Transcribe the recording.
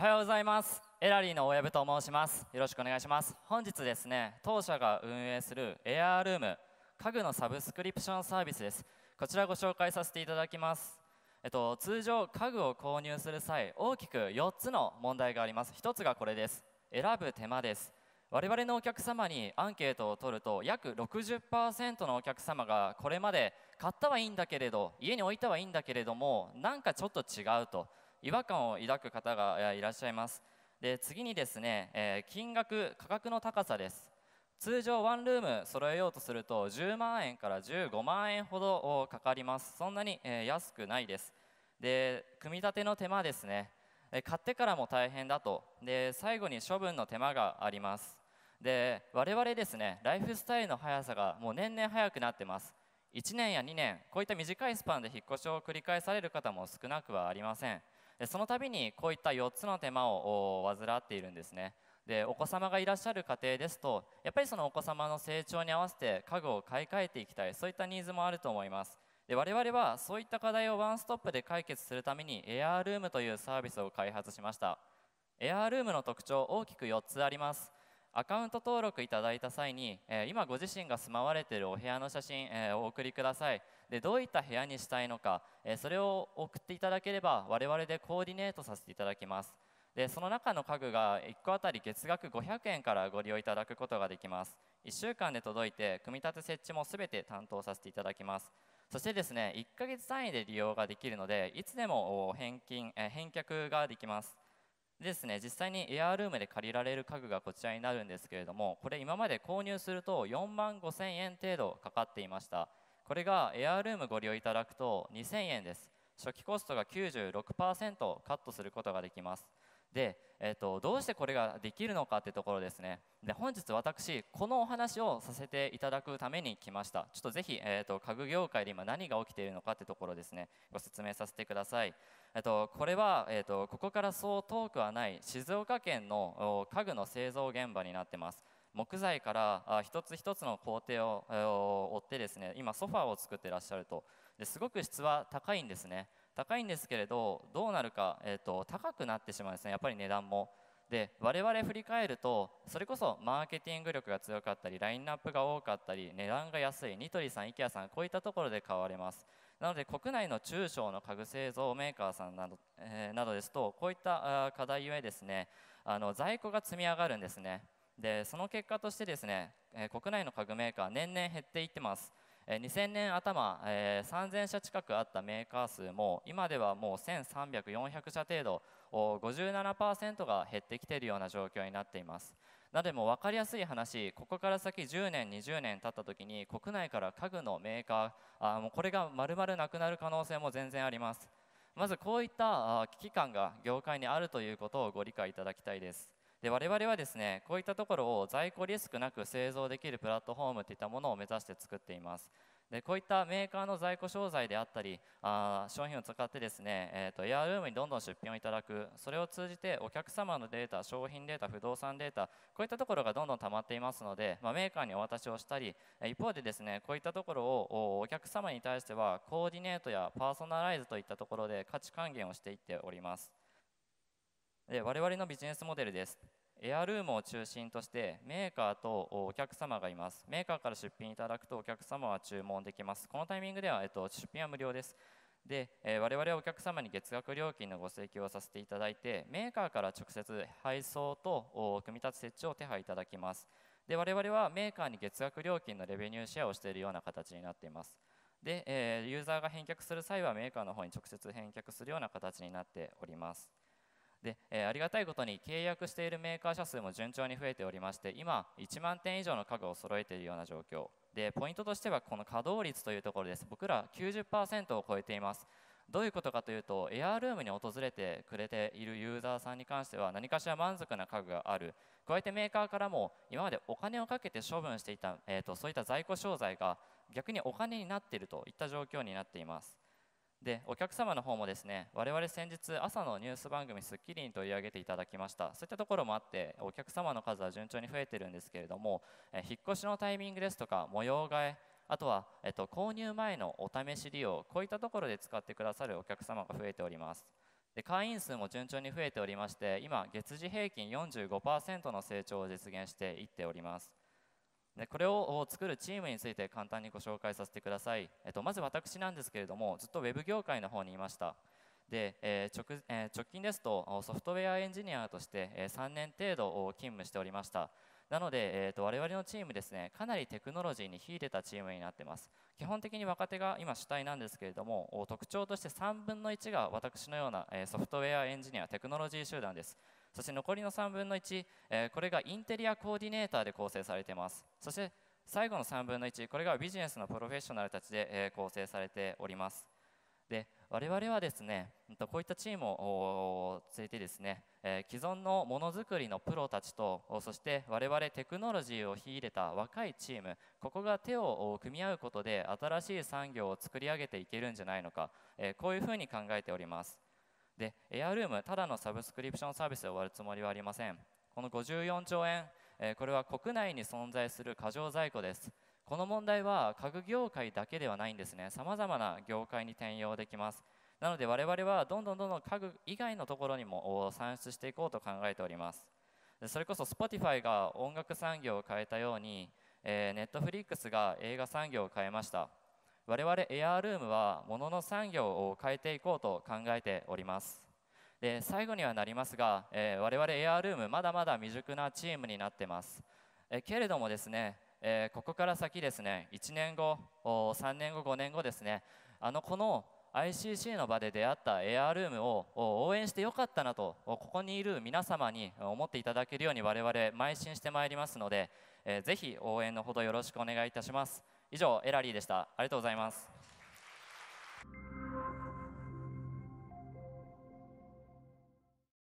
おはようございますエラリーの親藪と申しますよろしくお願いします本日ですね当社が運営するエアールーム家具のサブスクリプションサービスですこちらご紹介させていただきますえっと、通常家具を購入する際大きく4つの問題があります1つがこれです選ぶ手間です我々のお客様にアンケートを取ると約60%のお客様がこれまで買ったはいいんだけれど家に置いたはいいんだけれどもなんかちょっと違うと違和感を抱く方がいらっしゃいますで次にですね、えー、金額価格の高さです通常ワンルーム揃えようとすると10万円から15万円ほどかかりますそんなに、えー、安くないですで組み立ての手間ですね買ってからも大変だとで最後に処分の手間がありますで我々ですねライフスタイルの速さがもう年々速くなってます1年や2年こういった短いスパンで引っ越しを繰り返される方も少なくはありませんその度にこういった4つの手間を患っているんですねでお子様がいらっしゃる家庭ですとやっぱりそのお子様の成長に合わせて家具を買い替えていきたいそういったニーズもあると思いますで我々はそういった課題をワンストップで解決するためにエアールームというサービスを開発しましたエアールームの特徴大きく4つありますアカウント登録いただいた際に、え今ご自身が住まわれているお部屋の写真、えお送りくださいでどういった部屋にしたいのか、えそれを送っていただければ我々でコーディネートさせていただきますでその中の家具が1個あたり月額500円からご利用いただくことができます1週間で届いて組み立て設置も全て担当させていただきますそしてですね1ヶ月単位で利用ができるのでいつでも返金返却ができますですね実際にエアールームで借りられる家具がこちらになるんですけれどもこれ今まで購入すると4万5000円程度かかっていましたこれがエアールームご利用いただくと2000円です初期コストが96%カットすることができますで、えーと、どうしてこれができるのかってところですねで本日私このお話をさせていただくために来ましたちょっとぜひ、えーと、家具業界で今何が起きているのかってところですねご説明させてください、えーと、とこれは、えー、とここからそう遠くはない静岡県の家具の製造現場になってます木材から一つ一つの工程を追ってですね今ソファーを作ってらっしゃるとですごく質は高いんですね高いんですけれどどうなるか、えーと、高くなってしまうんですねやっぱり値段も。で我々振り返るとそれこそマーケティング力が強かったりラインナップが多かったり値段が安いニトリさん IKEA さんこういったところで買われますなので国内の中小の家具製造メーカーさんなど,、えー、などですとこういった課題ゆえですねあの在庫が積み上がるんですねでその結果としてですね、えー、国内の家具メーカー年々減っていってます2000年頭、えー、3000社近くあったメーカー数も今ではもう1300400社程度57%が減ってきているような状況になっていますなでも分かりやすい話ここから先10年20年経った時に国内から家具のメーカーあもうこれが丸々なくなる可能性も全然ありますまずこういった危機感が業界にあるということをご理解いただきたいですで我々はですねこういったところを在庫リスクなく製造できるプラットフォームといったものを目指して作っていますでこういったメーカーの在庫商材であったりあ商品を使ってですね、えーと、エアルームにどんどん出品をいただくそれを通じてお客様のデータ商品データ不動産データこういったところがどんどん溜まっていますので、まあ、メーカーにお渡しをしたり一方でですねこういったところをお客様に対してはコーディネートやパーソナライズといったところで価値還元をしていっております我々のビジネスモデルです。エアルームを中心としてメーカーとお客様がいます。メーカーから出品いただくとお客様は注文できます。このタイミングでは、えっと、出品は無料です。で、えー、我々はお客様に月額料金のご請求をさせていただいて、メーカーから直接配送と組み立て設置を手配いただきます。で、我々はメーカーに月額料金のレベニューシェアをしているような形になっています。で、えー、ユーザーが返却する際はメーカーの方に直接返却するような形になっております。で、えー、ありがたいことに契約しているメーカー社数も順調に増えておりまして今1万点以上の家具を揃えているような状況でポイントとしてはこの稼働率というところです僕ら90%を超えていますどういうことかというとエアールームに訪れてくれているユーザーさんに関しては何かしら満足な家具がある加えてメーカーからも今までお金をかけて処分していた、えーと、とそういった在庫商材が逆にお金になっているといった状況になっていますでお客様の方もですね我々先日朝のニュース番組『スッキリ』に取り上げていただきましたそういったところもあってお客様の数は順調に増えているんですけれども、え引っ越しのタイミングですとか模様替えあとは、えっと、購入前のお試し利用こういったところで使ってくださるお客様が増えておりますで会員数も順調に増えておりまして今月次平均45%の成長を実現していっておりますでこれを作るチームについて簡単にご紹介させてください、えっと、まず私なんですけれどもずっと web 業界の方にいましたで、えー、直えー、直近ですとソフトウェアエンジニアとして、え3年程度勤務しておりましたなので、えーと、と我々のチームですねかなりテクノロジーに秀でたチームになってます基本的に若手が今主体なんですけれども特徴として3分の1が私のような、えソフトウェアエンジニアテクノロジー集団ですそして残りの3分の1、えこれがインテリアコーディネーターで構成されていますそして最後の3分の1これがビジネスのプロフェッショナルたちで、え構成されておりますで我々はですねこういったチームをついてですね既存のものづくりのプロたちとそして我々テクノロジーを引で入れた若いチームここが手を組み合うことで新しい産業を作り上げていけるんじゃないのかこういうふうに考えておりますで、ルーム、ただのサブスクリプションサービスで終わるつもりはありません。この54兆円、えこれは国内に存在する過剰在庫です。この問題は家具業界だけではないんですね。さまざまな業界に転用できます。なので我々はどんどんどんどん家具以外のところにも算出していこうと考えております。それこそ Spotify が音楽産業を変えたように、えー、Netflix が映画産業を変えました。我々エアールームはものの産業を変えていこうと考えておりますで最後にはなりますが、えー、我々エアールームまだまだ未熟なチームになってます、えー、けれどもですね、えー、ここから先ですね1年後3年後5年後ですねあのこの ICC の場で出会ったエアールームを応援してよかったなとここにいる皆様に思っていただけるように我々邁進してまいりますので、えぜひ応援のほどよろしくお願いいたします以上エラリーでしたありがとうございます